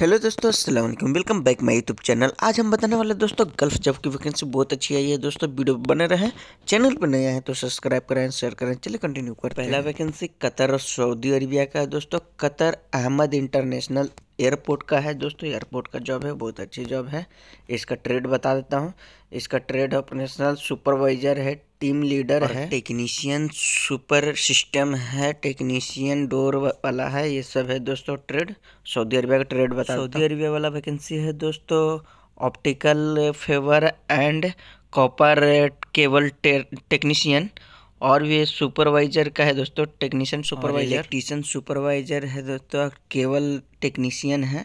hello दोस्तों Aslam welcome back my YouTube channel आज हम बताने वाले दोस्तों गल्फ जॉब की वैकेंसी बहुत अच्छी आई है दोस्तों वीडियो बने रहें चैनल पर नया है तो सब्सक्राइब करें शेयर करें चलिए कंटिन्यू करते हैं पहला वैकेंसी कतर और सऊदी अरबिया का है दोस्तों कतर अहमद इंटरनेशनल एयरपोर्ट का है दोस्तों एयरपोर्ट का जॉब है बहुत अच्छी जॉब है इसका ट्रेड बता देता हूँ इसका ट्रेड ऑपरेशनल सुपरवाइजर है टीम लीडर है टेक्नीशियन सुपर सिस्टम है टेक्नीशियन डोर वाला है ये सब है दोस्तों ट्रेड सऊदी अरबिया का ट्रेड बता सऊदी अरबिया वाला वैकेंसी है दोस्तों optical fibre and copper cable technician और भी सुपरवाइजर का है दोस्तों टेक्नीशियन सुपरवाइजर इलेक्ट्रीशियन सुपरवाइजर है दोस्तों केबल टेक्नीशियन है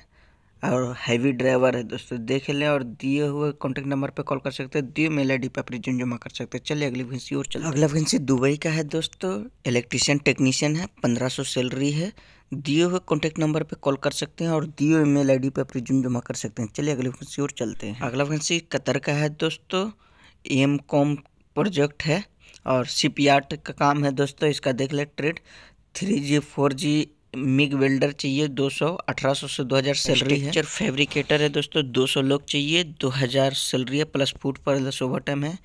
और हैवी ड्राइवर है दोस्तों देख लें और दिए हुए कॉन्टैक्ट नंबर पर कॉल कर सकते हैं दिए मेल आई पर अपनी जून जमा कर सकते हैं चलिए अगली वैकेंसी और चलो अगला वैकेंसी दुबई का है दोस्तों इलेक्ट्रिशियन टेक्नीशियन है पंद्रह सौ सैलरी है दिए हुए कॉन्टैक्ट नंबर पर कॉल कर सकते हैं और दिए हुए मेल आई पे प्रिज्यूम जमा कर सकते हैं चलिए अगली वैकेंसी और चलते हैं अगला वैकेंसी कतर का है दोस्तों एम कॉम प्रोजेक्ट है और शिपयार्ड का काम है दोस्तों इसका देख लें trade three G four G MIG welder चाहिए 200 1800 से 2000 सैलरी है फैब्रिकेटर है दोस्तों 200 लोग चाहिए 2000 सैलरी है प्लस फूट पर दस ओवर टाइम है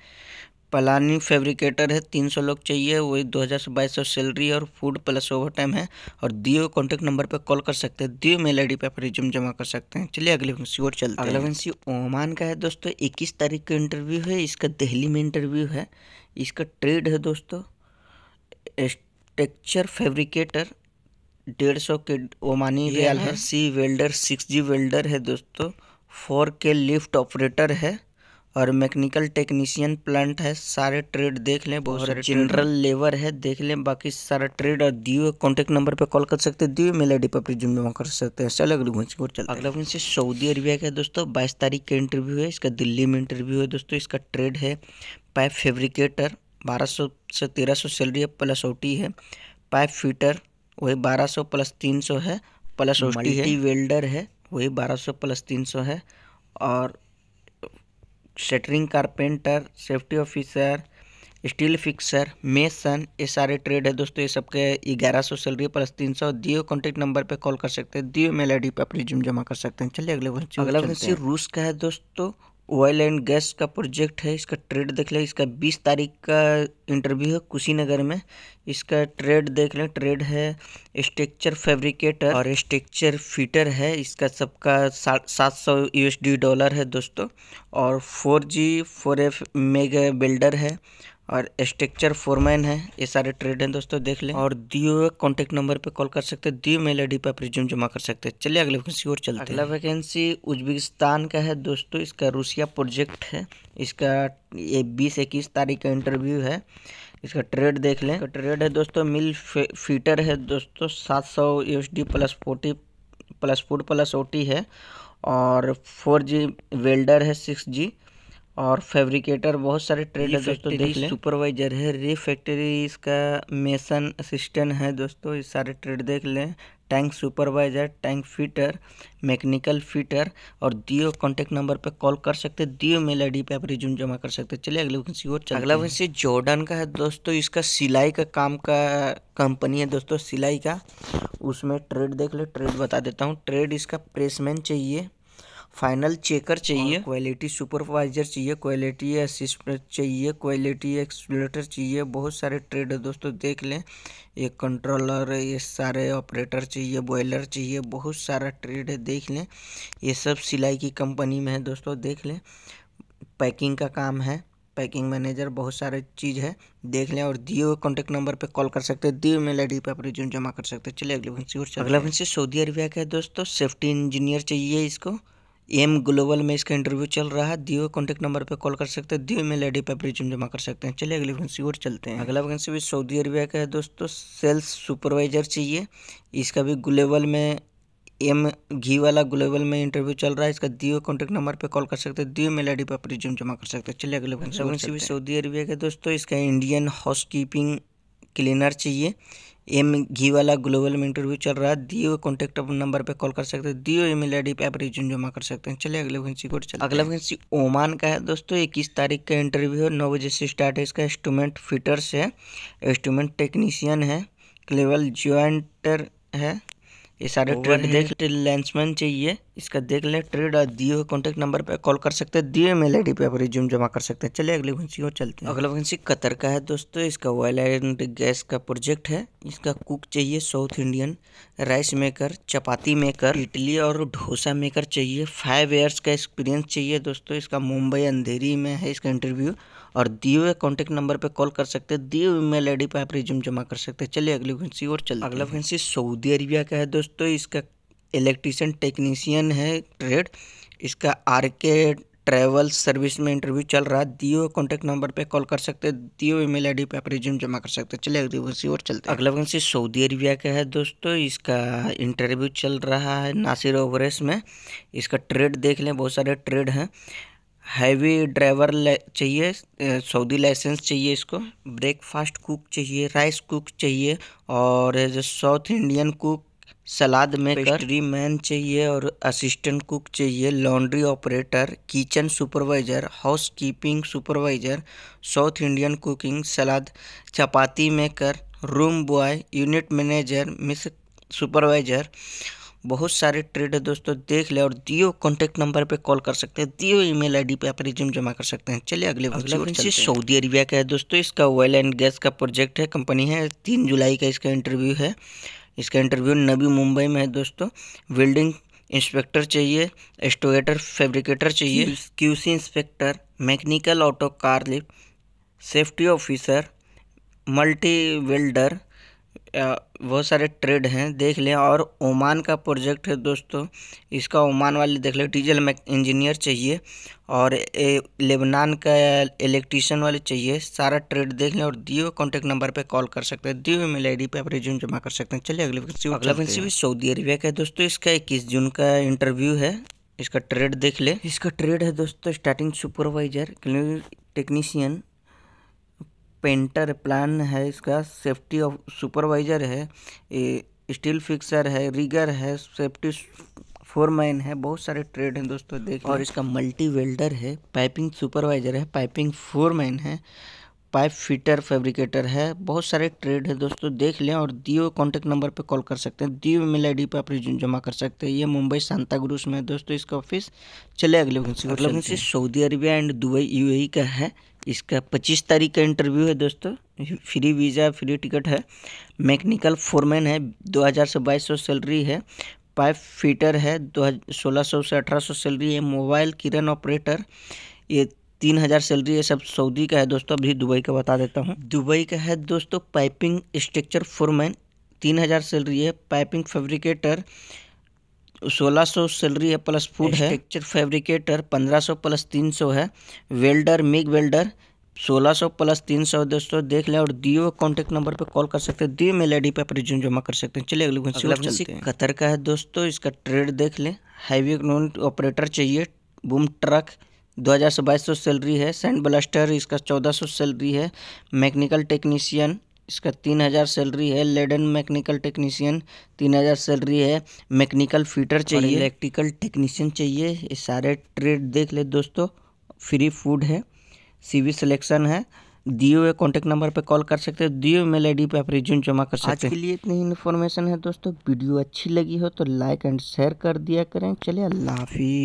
पलानी फैब्रिकेटर है 300 लोग चाहिए वही 2000 से 2200 सैलरी और फूड प्लस ओवर टाइम है और दियो कॉन्टैक्ट नंबर पर कॉल कर सकते हैं दियो मेल आई पर रिज्यूम जमा कर सकते हैं चलिए अगले वंशी और चलते अगले वंशी ओमान का है दोस्तों इक्कीस तारीख का इंटरव्यू है इसका दिल्ली में इंटरव्यू है इसका ट्रेड है दोस्तों स्ट्रक्चर फेब्रिकेटर डेढ़ सौ के ओमानी रियाल है C welder six G welder है दोस्तों फोर के लिफ्ट ऑपरेटर है और मैकेनिकल टेक्नीशियन प्लांट है सारे ट्रेड देख लें बहुत सारे जनरल लेबर है देख लें बाकी सारा ट्रेड और दिए हुए नंबर पे कॉल कर सकते हैं दिए मेल आई डी पर अपनी जुम्मे कर सकते हैं सल अगले घूंच को अगला घूंच से सऊदी अरबिया का दोस्तों बाईस तारीख का इंटरव्यू है इसका दिल्ली में इंटरव्यू है दोस्तों इसका ट्रेड है पाइप फेब्रिकेटर बारह सौ से तेरह सौ सैलरी है प्लस ओटी है पाइप फिटर वही 1200 प्लस 300 है प्लस ओस्टी है वेल्डर है वही 1200 प्लस 300 है और shuttering carpenter safety officer steel fixer mason ये सारे ट्रेड है दोस्तों ये सबके ग्यारह सौ सैलरी प्लस तीन सौ दियो कॉन्टेक्ट नंबर पे कॉल कर सकते हैं दियो मेल आई डी पर अपनी जिम जमा कर सकते हैं चलिए अगले वैकेंसी अगला वैकेंसी रूस का है दोस्तों ऑयल एंड गैस का प्रोजेक्ट है इसका ट्रेड देख लें इसका बीस तारीख का इंटरव्यू है कुशीनगर में इसका ट्रेड देख लें ट्रेड है स्ट्रक्चर फैब्रिकेटर और स्ट्रक्चर फिटर है इसका सबका सात सौ यूएसडी डॉलर है दोस्तों और four G four F mega builder है और स्ट्रक्चर फोरमैन है ये सारे ट्रेड हैं दोस्तों देख लें और दियो कॉन्टेक्ट नंबर पे कॉल कर सकते हैं दियो मेल आई पर आप रिज्यूम जमा कर सकते हैं चलिए अगले वैकेंसी और चलते अगला वैकेंसी उज्बेकिस्तान का है दोस्तों इसका रूसिया प्रोजेक्ट है इसका ये बीस इक्कीस तारीख का इंटरव्यू है इसका ट्रेड देख लें ट्रेड है दोस्तों मिल फीटर है दोस्तों सात सौ plus forty plus food plus O है और फोर जी वेल्डर है सिक्स जी और फैब्रिकेटर बहुत सारे ट्रेड है दोस्तों देख लें सुपरवाइजर है रे फैक्ट्री इसका मेसन असिस्टेंट है दोस्तों ये सारे ट्रेड देख लें tank supervisor tank fitter mechanical fitter और दियो कॉन्टैक्ट नंबर पे कॉल कर सकते हैं दियो मेल आई पे आप रिज्यूम जमा कर सकते हैं चलिए अगले वैकेंसी और अगला वैकेंसी जॉर्डन का है दोस्तों इसका सिलाई का काम का कंपनी है दोस्तों सिलाई का उसमें ट्रेड देख ले ट्रेड बता देता हूँ ट्रेड इसका प्रेसमैन चाहिए फाइनल चेकर चाहिए क्वालिटी सुपरवाइजर चाहिए क्वालिटी असिस्टेंट चाहिए क्वालिटी एक्सप्लेटर चाहिए बहुत सारे ट्रेड है दोस्तों देख लें ये कंट्रोलर ये सारे ऑपरेटर चाहिए बॉयलर चाहिए बहुत सारा ट्रेड है देख लें ये सब सिलाई की कंपनी में है दोस्तों देख लें पैकिंग का काम है पैकिंग मैनेजर बहुत सारे चीज़ है देख लें और दिए हुए कॉन्टैक्ट नंबर पे कॉल कर सकते हैं दिए मेल आई पे आप रिज्यूम जमा कर सकते हैं चलिए अगले भंसी और अगला भंसी सऊदी अरबिया का है दोस्तों सेफ्टी इंजीनियर चाहिए इसको एम ग्लोबल में इसका इंटरव्यू चल रहा है दियो कॉन्टेक्ट नंबर पर कॉल कर सकते हैं दियो में लेडी डी जमा कर सकते हैं चलिए अगले वैकेंसी और चलते हैं अगला वैकेंसी भी सऊदी अरबिया का है दोस्तों सेल्स सुपरवाइजर चाहिए इसका भी ग्लोबल में एम घी वाला ग्लोबल में इंटरव्यू चल रहा है इसका दियो कॉन्टेक्ट नंबर पे कॉल कर सकते हैं दियो मेल लेडी पर रिज्यूम जमा कर सकते हैं चलिए अगले वैकेंसी भी सऊदी अरबिया के दोस्तों इसका इंडियन हाउस कीपिंग क्लीनर चाहिए एम घी वाला ग्लोबल में इंटरव्यू चल रहा है दियो कॉन्टेक्ट नंबर पर कॉल कर सकते हैं दियो हुए ईमेल आई डी पे आप रिज्यूम जमा कर सकते हैं चलिए अगले वैकेंसी कोड चलते अगला वैकेंसी ओमान का है दोस्तों इक्कीस तारीख का इंटरव्यू है नौ बजे से स्टार्ट है इसका इंस्ट्रूमेंट फिटर्स है इंस्ट्रूमेंट टेक्नीशियन है क्लेवल ज्वाइंटर है ये सारे ट्रेड देख लेंसमैन चाहिए इसका देख ले ट्रेड और दिए हुए कॉन्टैक्ट नंबर पर कॉल कर सकते हैं दिए मेल आई डी पर आप रिज्यूम जमा कर सकते हैं चलिए अगले वैकेंसी को चलते हैं अगला वैकेंसी कतर का है दोस्तों इसका ऑयल एंड गैस का प्रोजेक्ट है इसका कुक चाहिए South Indian rice maker chapati maker idli और डोसा मेकर चाहिए फाइव ईयर्स का एक्सपीरियंस चाहिए दोस्तों इसका मुंबई अंधेरी में है इसका इंटरव्यू और दिए हुए कॉन्टैक्ट नंबर पर कॉल कर सकते हैं दिए हुए मेल आई पर आप रिज्यूम जमा कर सकते हैं चलिए अगली वैकेंसी और चलते अगला वैकेंसी सऊदी अरेबिया का है दोस्तों इसका इलेक्ट्रीशियन टेक्नीशियन है ट्रेड इसका आर के ट्रैवल सर्विस में इंटरव्यू चल रहा है दियो कॉन्टैक्ट नंबर पे कॉल कर सकते हैं दियो ईमेल आईडी पे आप रिज्यूम जमा कर सकते हैं चलिए अगली वैकेंसी और चलते अगला वैकेंसी सऊदी अरबिया का है दोस्तों इसका इंटरव्यू चल रहा है नासिर ओवरेस में इसका ट्रेड देख लें बहुत सारे ट्रेड हैं हैवी ड्राइवर चाहिए सऊदी लाइसेंस चाहिए इसको ब्रेकफास्ट कुक चाहिए राइस कुक चाहिए और जो साउथ इंडियन कुक सलाद में पेस्ट्री मैन चाहिए और असिस्टेंट कुक चाहिए laundry operator kitchen supervisor housekeeping supervisor South Indian cooking salad chapati maker room boy unit manager mess supervisor बहुत सारे ट्रेड है दोस्तों देख ले और दियो कॉन्टेक्ट नंबर पे कॉल कर सकते हैं दियो ईमेल आईडी पे आप रिज्यूम जमा कर सकते हैं चलिए अगले अगले सऊदी अरबिया का है दोस्तों इसका ऑयल एंड गैस का प्रोजेक्ट है कंपनी है तीन जुलाई का इसका इंटरव्यू है इसका इंटरव्यू नबी मुंबई में है दोस्तों वेल्डिंग इंस्पेक्टर चाहिए एस्टोरेटर फैब्रिकेटर चाहिए QC inspector mechanical auto car lift safety officer multi welder बहुत सारे ट्रेड हैं देख लें और ओमान का प्रोजेक्ट है दोस्तों इसका ओमान वाले देख लें डीजल में इंजीनियर चाहिए और ए, लेबनान का इलेक्ट्रीशियन वाले चाहिए सारा ट्रेड देख लें और दियो कॉन्टैक्ट नंबर पे कॉल कर सकते हैं दियो मेल आई पर आप रिज्यूम जमा कर सकते हैं चलिए अगले वैकेंसी अगला वैकेंसी भी सऊदी अरबिया का है दोस्तों इसका इक्कीस जून का इंटरव्यू है इसका ट्रेड देख ले इसका ट्रेड है दोस्तों starting supervisor technician painter plan है इसका सेफ्टी ऑफ सुपरवाइज़र है स्टील फिक्सर है रिगर है सेफ्टी फोरमैन है बहुत सारे ट्रेड हैं दोस्तों देख और इसका मल्टी वेल्डर है पाइपिंग सुपरवाइज़र है पाइपिंग फोरमैन है पाइप फिटर फैब्रिकेटर है बहुत सारे ट्रेड है दोस्तों देख लें और दियो कॉन्टैक्ट नंबर पे कॉल कर सकते हैं दियो आई डी पे आप रिज्यूम जमा कर सकते हैं ये मुंबई सांता क्रूज में है दोस्तों इसका ऑफिस चले अगले मतलब Saudi Arabia and Dubai UAE का है इसका पच्चीस तारीख का इंटरव्यू है दोस्तों फ्री वीज़ा फ्री टिकट है मैकेनिकल फोरमैन है दो हज़ार से बाईस सौ सैलरी है पाइप फिटर है दो सोलह सौ से अठारह सौ सैलरी है मोबाइल किरण ऑपरेटर ये तीन हज़ार सैलरी है सब सऊदी का है दोस्तों अभी दुबई का बता देता हूँ दुबई का है दोस्तों पाइपिंग स्ट्रक्चर फोरमैन तीन हज़ार सैलरी है पाइपिंग फेब्रिकेटर सोलह सौ सैलरी है प्लस फूड है स्ट्रक्चर फैब्रिकेटर पंद्रह सौ प्लस तीन सौ है वेल्डर मिग वेल्डर सोलह सौ प्लस तीन सौ दोस्तों देख लें और दियो कॉन्टेक्ट नंबर पर कॉल कर सकते हैं दियो मेल आई डी पर रिज्यूम जमा कर सकते हैं चलिए अगले क्वेश्चन कतर का है दोस्तों इसका ट्रेड देख लें हाईवे नॉन ऑपरेटर चाहिए बूम ट्रक दो हज़ार से बाईस सौ सैलरी है सैंड ब्लास्टर इसका चौदह सौ सैलरी है मैकेनिकल टेक्नीशियन इसका तीन हज़ार सैलरी है लेडन मैकेनिकल टेक्नीशियन तीन हज़ार सैलरी है मैकेनिकल फीटर चाहिए इलेक्ट्रिकल टेक्नीशियन चाहिए ये सारे ट्रेड देख ले दोस्तों फ्री फूड है सीवी सिलेक्शन है दियो हुए कॉन्टेक्ट नंबर पर कॉल कर सकते हैं दियो मेल आई पे आप रिज्यूम जमा कर सकते हैं आज के लिए इतनी इन्फॉर्मेशन है दोस्तों वीडियो अच्छी लगी हो तो लाइक एंड शेयर कर दिया करें चलिए अल्लाह हाफिज़